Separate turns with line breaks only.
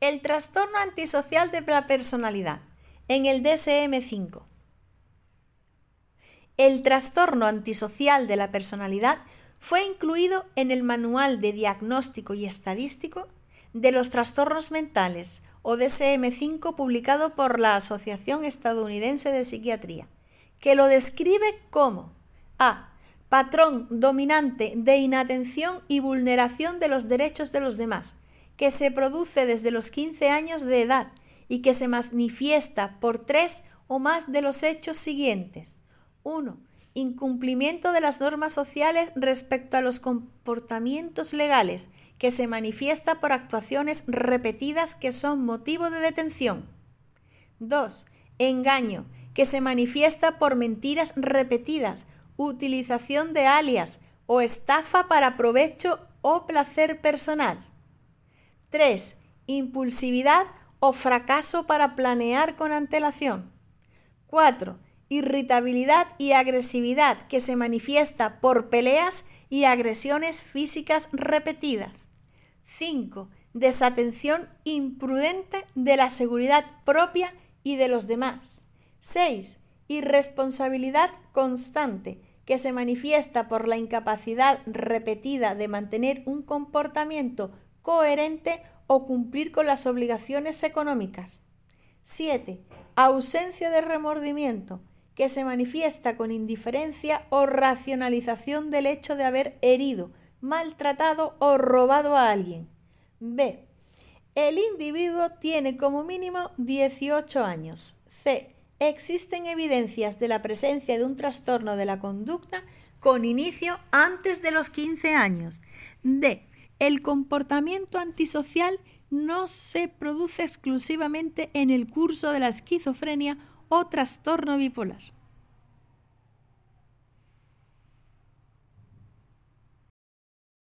El trastorno antisocial de la personalidad en el DSM5. El trastorno antisocial de la personalidad fue incluido en el Manual de Diagnóstico y Estadístico de los Trastornos Mentales o DSM5 publicado por la Asociación Estadounidense de Psiquiatría, que lo describe como A. Patrón dominante de inatención y vulneración de los derechos de los demás, que se produce desde los 15 años de edad y que se manifiesta por tres o más de los hechos siguientes. 1. Incumplimiento de las normas sociales respecto a los comportamientos legales, que se manifiesta por actuaciones repetidas que son motivo de detención. 2. Engaño, que se manifiesta por mentiras repetidas, utilización de alias o estafa para provecho o placer personal. 3. Impulsividad o fracaso para planear con antelación. 4. Irritabilidad y agresividad que se manifiesta por peleas y agresiones físicas repetidas. 5. Desatención imprudente de la seguridad propia y de los demás. 6. Irresponsabilidad constante que se manifiesta por la incapacidad repetida de mantener un comportamiento coherente o cumplir con las obligaciones económicas. 7. Ausencia de remordimiento, que se manifiesta con indiferencia o racionalización del hecho de haber herido, maltratado o robado a alguien. B. El individuo tiene como mínimo 18 años. C. Existen evidencias de la presencia de un trastorno de la conducta con inicio antes de los 15 años. D. El comportamiento antisocial no se produce exclusivamente en el curso de la esquizofrenia o trastorno bipolar.